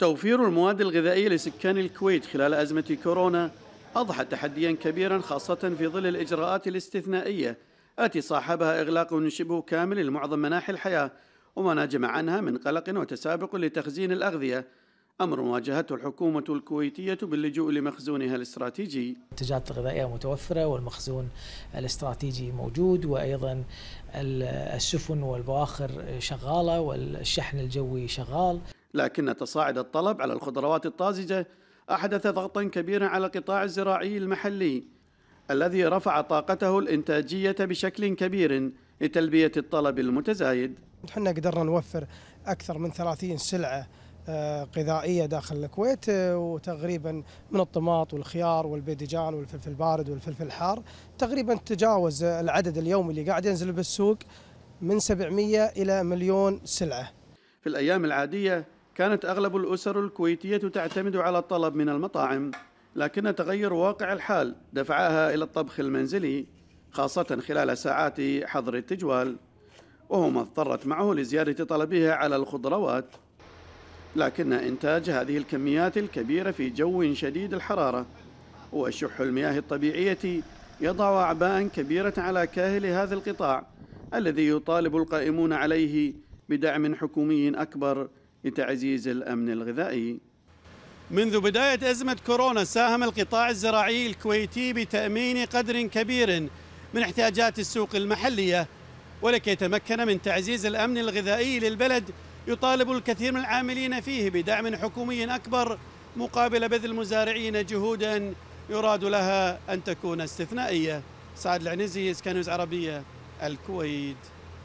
توفير المواد الغذائية لسكان الكويت خلال أزمة كورونا أضحى تحديا كبيرا خاصة في ظل الإجراءات الاستثنائية التي صاحبها إغلاق شبه كامل لمعظم مناحي الحياة وما ناجم عنها من قلق وتسابق لتخزين الأغذية أمر واجهته الحكومة الكويتية باللجوء لمخزونها الاستراتيجي التجارة الغذائية متوفرة والمخزون الاستراتيجي موجود وأيضا السفن والبواخر شغالة والشحن الجوي شغال لكن تصاعد الطلب على الخضروات الطازجة أحدث ضغطا كبيرا على القطاع الزراعي المحلي الذي رفع طاقته الإنتاجية بشكل كبير لتلبية الطلب المتزايد احنا قدرنا نوفر أكثر من 30 سلعة آه، غذائية داخل الكويت آه، وتقريبا من الطماط والخيار والبيدجان والفلفل البارد والفلفل الحار تقريبا تجاوز العدد اليومي اللي قاعد ينزل بالسوق من 700 إلى مليون سلعة في الأيام العادية كانت أغلب الأسر الكويتية تعتمد على الطلب من المطاعم لكن تغير واقع الحال دفعها إلى الطبخ المنزلي خاصة خلال ساعات حظر التجوال وهما اضطرت معه لزيادة طلبها على الخضروات لكن إنتاج هذه الكميات الكبيرة في جو شديد الحرارة وشح المياه الطبيعية يضع أعباء كبيرة على كاهل هذا القطاع الذي يطالب القائمون عليه بدعم حكومي أكبر لتعزيز الأمن الغذائي منذ بداية أزمة كورونا ساهم القطاع الزراعي الكويتي بتأمين قدر كبير من احتياجات السوق المحلية ولكي يتمكن من تعزيز الأمن الغذائي للبلد يطالب الكثير من العاملين فيه بدعم حكومي أكبر مقابل بذل المزارعين جهودا يراد لها أن تكون استثنائية سعد العنزي سكانوز عربية الكويت